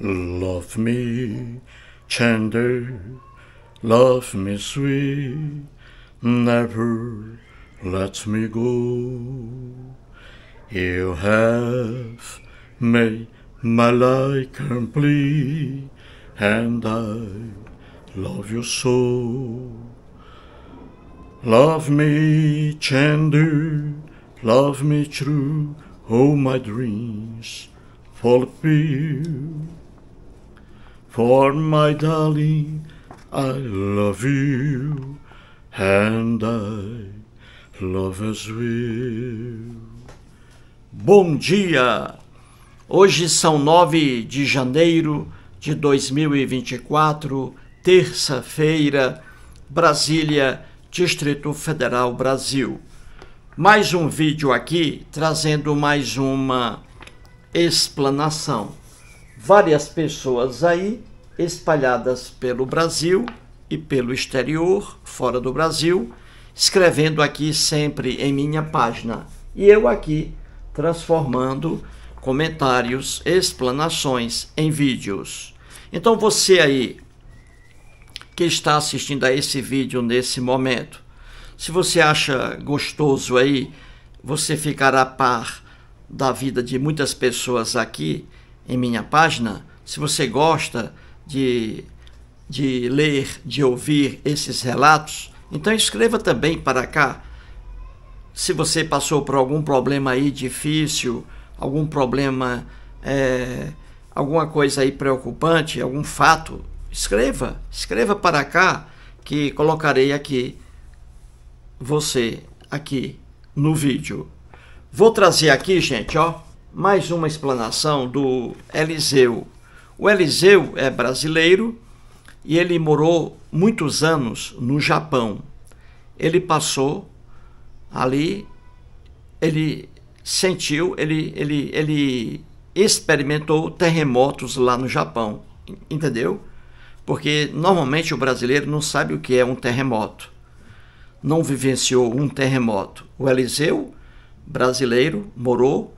Love me tender, love me sweet, never let me go. You have made my life complete, and I love you so. Love me tender, love me true, all oh, my dreams fulfill. For my darling, I love you, and I love as well. Bom dia! Hoje são 9 de janeiro de 2024, terça-feira, Brasília, Distrito Federal, Brasil. Mais um vídeo aqui trazendo mais uma explanação várias pessoas aí espalhadas pelo Brasil e pelo exterior, fora do Brasil, escrevendo aqui sempre em minha página. E eu aqui transformando comentários, explanações em vídeos. Então você aí que está assistindo a esse vídeo nesse momento, se você acha gostoso aí, você ficará a par da vida de muitas pessoas aqui em minha página. Se você gosta de, de ler, de ouvir esses relatos, então escreva também para cá. Se você passou por algum problema aí difícil, algum problema, é, alguma coisa aí preocupante, algum fato, escreva, escreva para cá que colocarei aqui você aqui no vídeo. Vou trazer aqui, gente, ó mais uma explanação do Eliseu. O Eliseu é brasileiro e ele morou muitos anos no Japão. Ele passou ali, ele sentiu, ele, ele, ele experimentou terremotos lá no Japão, entendeu? Porque normalmente o brasileiro não sabe o que é um terremoto. Não vivenciou um terremoto. O Eliseu, brasileiro, morou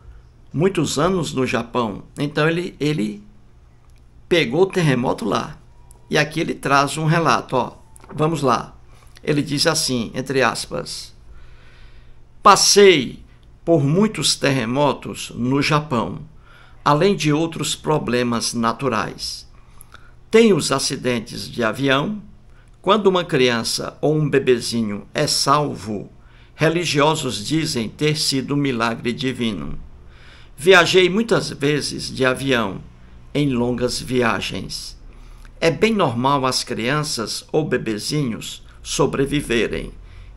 muitos anos no Japão. Então ele, ele pegou o terremoto lá. E aqui ele traz um relato, ó. Vamos lá. Ele diz assim, entre aspas: Passei por muitos terremotos no Japão, além de outros problemas naturais. Tem os acidentes de avião, quando uma criança ou um bebezinho é salvo, religiosos dizem ter sido um milagre divino. Viajei muitas vezes de avião em longas viagens. É bem normal as crianças ou bebezinhos sobreviverem.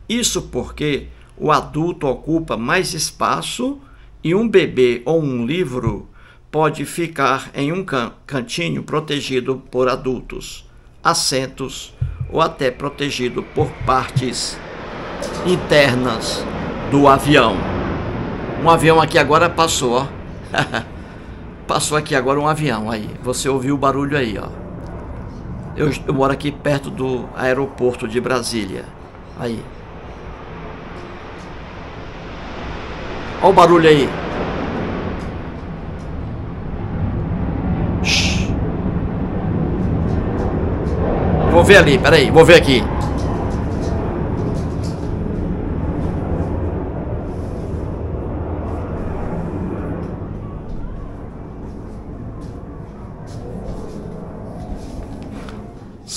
Isso porque o adulto ocupa mais espaço e um bebê ou um livro pode ficar em um cantinho protegido por adultos, assentos ou até protegido por partes internas do avião. Um avião aqui agora passou, ó. passou aqui agora um avião aí. Você ouviu o barulho aí, ó. Eu, eu moro aqui perto do aeroporto de Brasília. Aí. Olha o barulho aí. Shhh. Vou ver ali, peraí, vou ver aqui.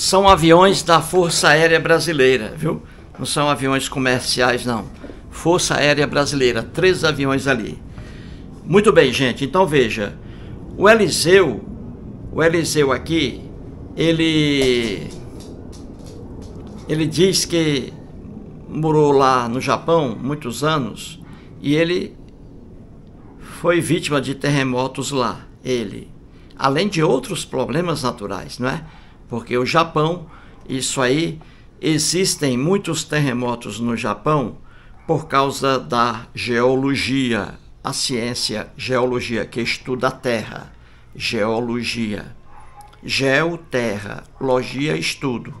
são aviões da Força Aérea Brasileira, viu? Não são aviões comerciais, não. Força Aérea Brasileira, três aviões ali. Muito bem, gente. Então veja, o Eliseu, o Eliseu aqui, ele ele diz que morou lá no Japão muitos anos e ele foi vítima de terremotos lá, ele, além de outros problemas naturais, não é? porque o Japão, isso aí, existem muitos terremotos no Japão por causa da geologia, a ciência geologia que estuda a Terra, geologia, geoterra, logia estudo.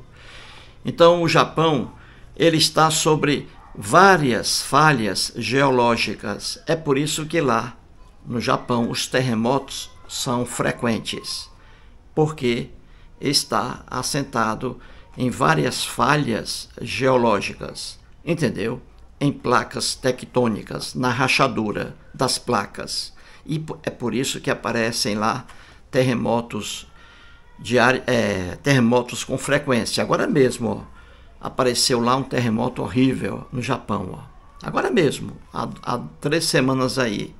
Então o Japão ele está sobre várias falhas geológicas. É por isso que lá no Japão os terremotos são frequentes, porque está assentado em várias falhas geológicas, entendeu? Em placas tectônicas, na rachadura das placas. E é por isso que aparecem lá terremotos, diário, é, terremotos com frequência. Agora mesmo ó, apareceu lá um terremoto horrível no Japão. Ó. Agora mesmo, há, há três semanas aí.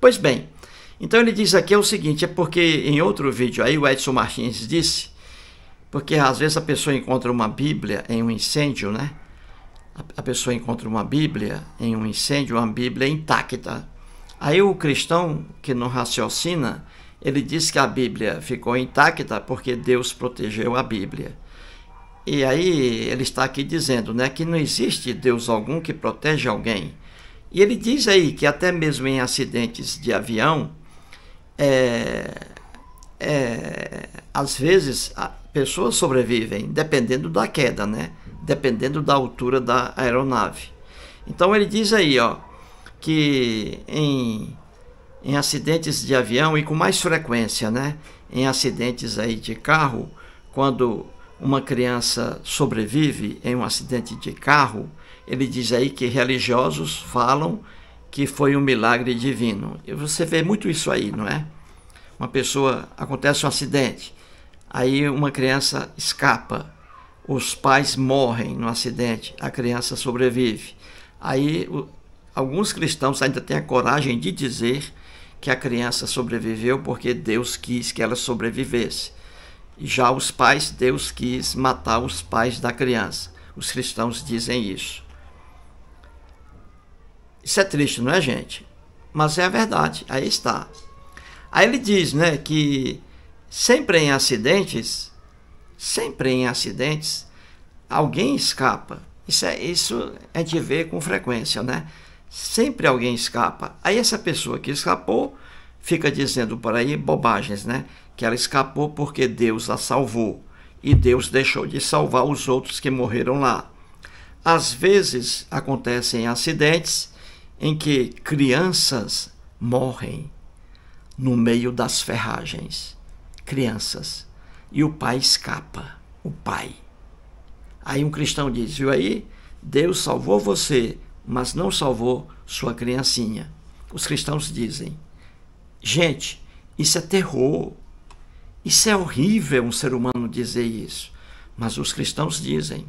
Pois bem, então ele diz aqui é o seguinte: é porque em outro vídeo aí o Edson Martins disse porque às vezes a pessoa encontra uma Bíblia em um incêndio, né? A pessoa encontra uma Bíblia em um incêndio, uma Bíblia intacta. Aí o cristão que não raciocina, ele diz que a Bíblia ficou intacta porque Deus protegeu a Bíblia. E aí ele está aqui dizendo, né, que não existe Deus algum que protege alguém. E ele diz aí que até mesmo em acidentes de avião, é, é, às vezes pessoas sobrevivem, dependendo da queda, né? Dependendo da altura da aeronave. Então ele diz aí, ó, que em, em acidentes de avião e com mais frequência, né? Em acidentes aí de carro, quando uma criança sobrevive em um acidente de carro, ele diz aí que religiosos falam que foi um milagre divino. E você vê muito isso aí, não é? Uma pessoa acontece um acidente, Aí uma criança escapa, os pais morrem no acidente, a criança sobrevive. Aí alguns cristãos ainda têm a coragem de dizer que a criança sobreviveu porque Deus quis que ela sobrevivesse. Já os pais, Deus quis matar os pais da criança. Os cristãos dizem isso. Isso é triste, não é, gente? Mas é a verdade, aí está. Aí ele diz né, que Sempre em acidentes, sempre em acidentes, alguém escapa. Isso é, isso é de ver com frequência, né? Sempre alguém escapa. Aí essa pessoa que escapou fica dizendo por aí bobagens, né? Que ela escapou porque Deus a salvou e Deus deixou de salvar os outros que morreram lá. Às vezes acontecem acidentes em que crianças morrem no meio das ferragens crianças. E o pai escapa, o pai. Aí um cristão diz: Viu aí? Deus salvou você, mas não salvou sua criancinha. Os cristãos dizem: Gente, isso é terror. Isso é horrível um ser humano dizer isso. Mas os cristãos dizem.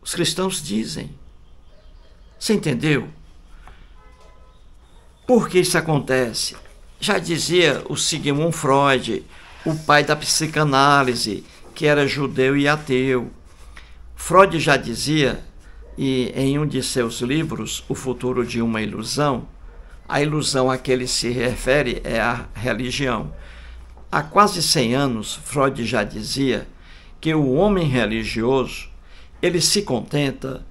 Os cristãos dizem. Você entendeu? Por que isso acontece? Já dizia o Sigmund Freud, o pai da psicanálise, que era judeu e ateu. Freud já dizia, e em um de seus livros, O Futuro de uma Ilusão, a ilusão a que ele se refere é a religião. Há quase 100 anos, Freud já dizia que o homem religioso ele se contenta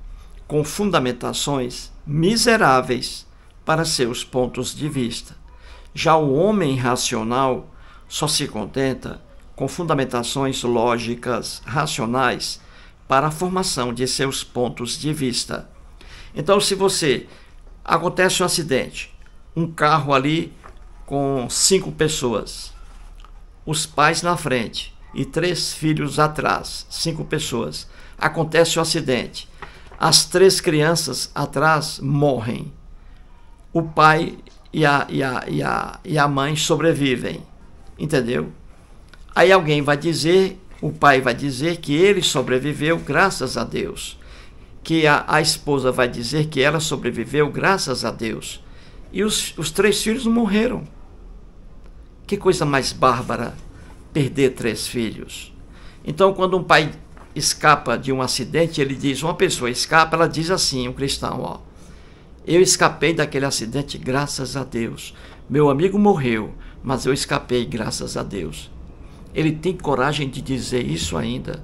com fundamentações miseráveis para seus pontos de vista. Já o homem racional só se contenta com fundamentações lógicas racionais para a formação de seus pontos de vista. Então, se você acontece um acidente, um carro ali com cinco pessoas, os pais na frente e três filhos atrás, cinco pessoas, acontece o um acidente, as três crianças atrás morrem. O pai e a, e a, e a, e a mãe sobrevivem. Entendeu? Aí alguém vai dizer, o pai vai dizer que ele sobreviveu graças a Deus. Que a, a esposa vai dizer que ela sobreviveu graças a Deus. E os, os três filhos morreram. Que coisa mais bárbara perder três filhos. Então, quando um pai escapa de um acidente, ele diz, uma pessoa escapa, ela diz assim, um cristão, ó, eu escapei daquele acidente, graças a Deus. Meu amigo morreu, mas eu escapei, graças a Deus. Ele tem coragem de dizer isso ainda.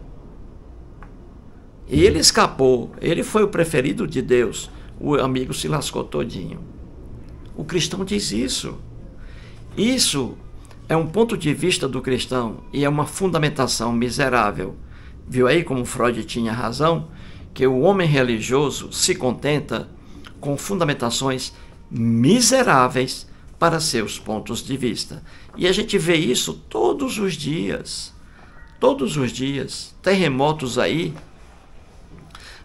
E ele escapou, ele foi o preferido de Deus. O amigo se lascou todinho. O cristão diz isso. Isso é um ponto de vista do cristão e é uma fundamentação miserável. Viu aí como Freud tinha razão? Que o homem religioso se contenta com fundamentações miseráveis para seus pontos de vista. E a gente vê isso todos os dias. Todos os dias, terremotos aí,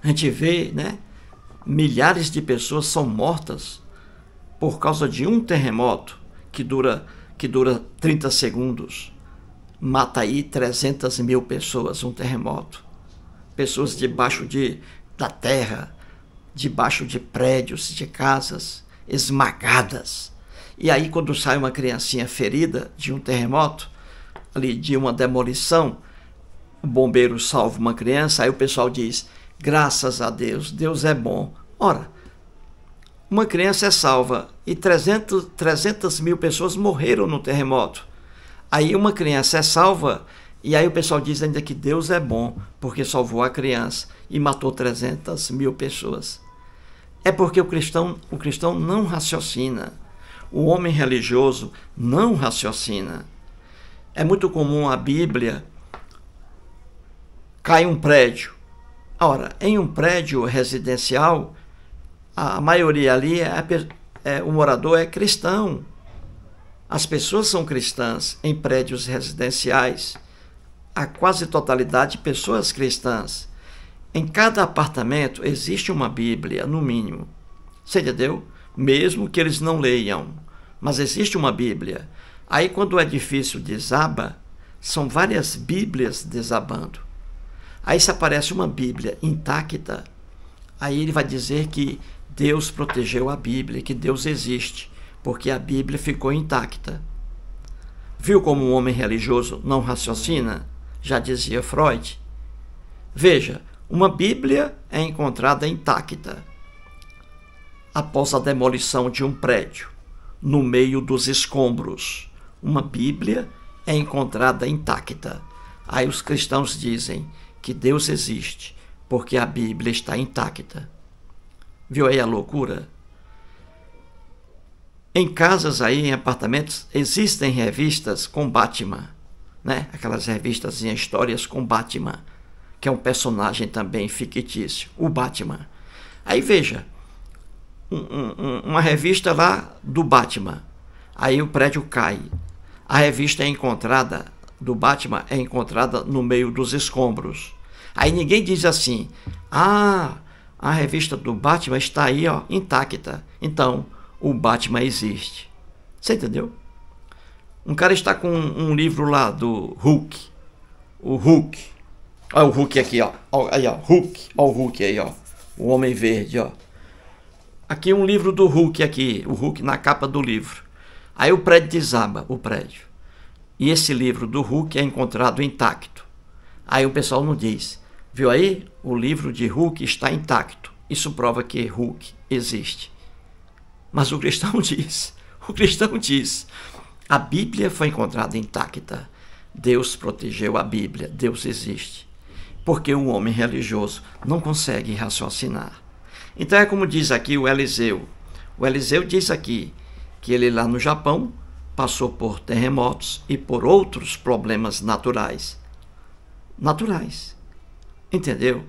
a gente vê, né? Milhares de pessoas são mortas por causa de um terremoto que dura que dura 30 segundos. Mata aí 300 mil pessoas um terremoto. Pessoas debaixo de, da terra, debaixo de prédios, de casas esmagadas. E aí, quando sai uma criancinha ferida de um terremoto, ali de uma demolição, o bombeiro salva uma criança, aí o pessoal diz: graças a Deus, Deus é bom. Ora, uma criança é salva e 300, 300 mil pessoas morreram no terremoto. Aí uma criança é salva e aí o pessoal diz ainda que Deus é bom porque salvou a criança e matou 300 mil pessoas. É porque o cristão, o cristão não raciocina. O homem religioso não raciocina. É muito comum a Bíblia cai um prédio. Ora, em um prédio residencial, a maioria ali é, é, é, o morador é cristão. As pessoas são cristãs em prédios residenciais. A quase totalidade pessoas cristãs. Em cada apartamento existe uma Bíblia, no mínimo. Você entendeu? Mesmo que eles não leiam, mas existe uma Bíblia. Aí, quando o é edifício desaba, são várias Bíblias desabando. Aí, se aparece uma Bíblia intacta, aí ele vai dizer que Deus protegeu a Bíblia, que Deus existe, porque a Bíblia ficou intacta. Viu como um homem religioso não raciocina? Já dizia Freud. Veja, uma Bíblia é encontrada intacta após a demolição de um prédio, no meio dos escombros. Uma Bíblia é encontrada intacta. Aí os cristãos dizem que Deus existe porque a Bíblia está intacta. Viu aí a loucura? Em casas aí, em apartamentos, existem revistas com Batman, né? Aquelas revistas em histórias com Batman que é um personagem também fictício, o Batman. Aí veja, um, um, uma revista lá do Batman. Aí o prédio cai. A revista é encontrada, do Batman, é encontrada no meio dos escombros. Aí ninguém diz assim: ah, a revista do Batman está aí, ó, intacta. Então, o Batman existe. Você entendeu? Um cara está com um livro lá do Hulk. O Hulk Olha o Hulk aqui, ó. Olha, aí, ó. Hulk. Olha o Hulk aí, ó. O Homem Verde, ó. Aqui um livro do Hulk aqui. O Hulk na capa do livro. Aí o prédio desaba, o prédio. E esse livro do Hulk é encontrado intacto. Aí o pessoal não diz. Viu aí? O livro de Hulk está intacto. Isso prova que Hulk existe. Mas o cristão diz. O cristão diz. A Bíblia foi encontrada intacta. Deus protegeu a Bíblia. Deus existe porque o homem religioso não consegue raciocinar. Então é como diz aqui o Eliseu. O Eliseu diz aqui que ele lá no Japão passou por terremotos e por outros problemas naturais. Naturais. Entendeu?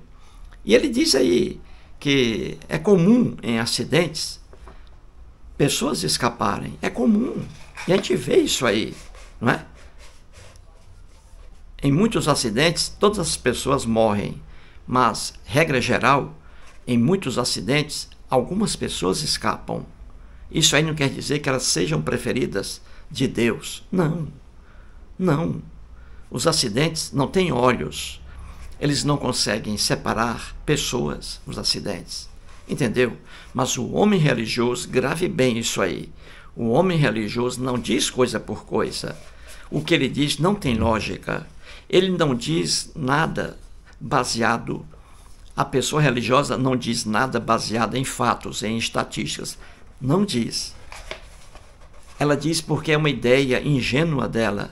E ele diz aí que é comum em acidentes pessoas escaparem. É comum. E a gente vê isso aí. Em muitos acidentes, todas as pessoas morrem, mas, regra geral, em muitos acidentes, algumas pessoas escapam. Isso aí não quer dizer que elas sejam preferidas de Deus. Não. Não. Os acidentes não têm olhos. Eles não conseguem separar pessoas, os acidentes. Entendeu? Mas o homem religioso, grave bem isso aí. O homem religioso não diz coisa por coisa. O que ele diz não tem lógica. Ele não diz nada baseado, a pessoa religiosa não diz nada baseado em fatos, em estatísticas. Não diz. Ela diz porque é uma ideia ingênua dela.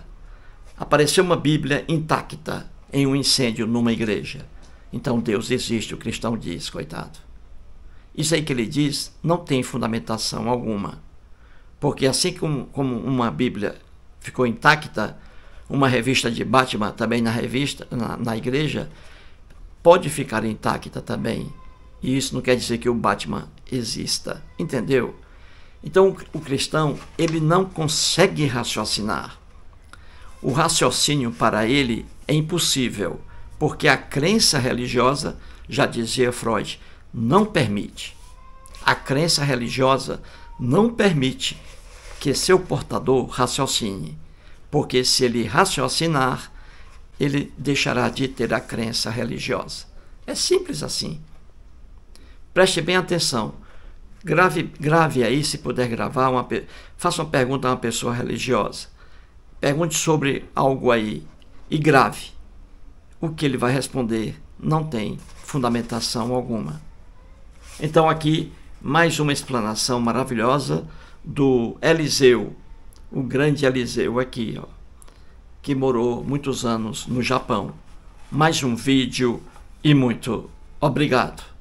Apareceu uma Bíblia intacta em um incêndio numa igreja. Então Deus existe, o cristão diz, coitado. Isso aí que ele diz não tem fundamentação alguma. Porque assim como, como uma Bíblia ficou intacta, uma revista de Batman também na revista, na, na igreja, pode ficar intacta também. E isso não quer dizer que o Batman exista, entendeu? Então o cristão ele não consegue raciocinar. O raciocínio para ele é impossível, porque a crença religiosa, já dizia Freud, não permite. A crença religiosa não permite que seu portador raciocine porque se ele raciocinar, ele deixará de ter a crença religiosa. É simples assim. Preste bem atenção. Grave, grave aí, se puder gravar, uma, faça uma pergunta a uma pessoa religiosa. Pergunte sobre algo aí e grave. O que ele vai responder não tem fundamentação alguma. Então, aqui, mais uma explanação maravilhosa do Eliseu o grande Eliseu aqui, ó, que morou muitos anos no Japão. Mais um vídeo e muito obrigado.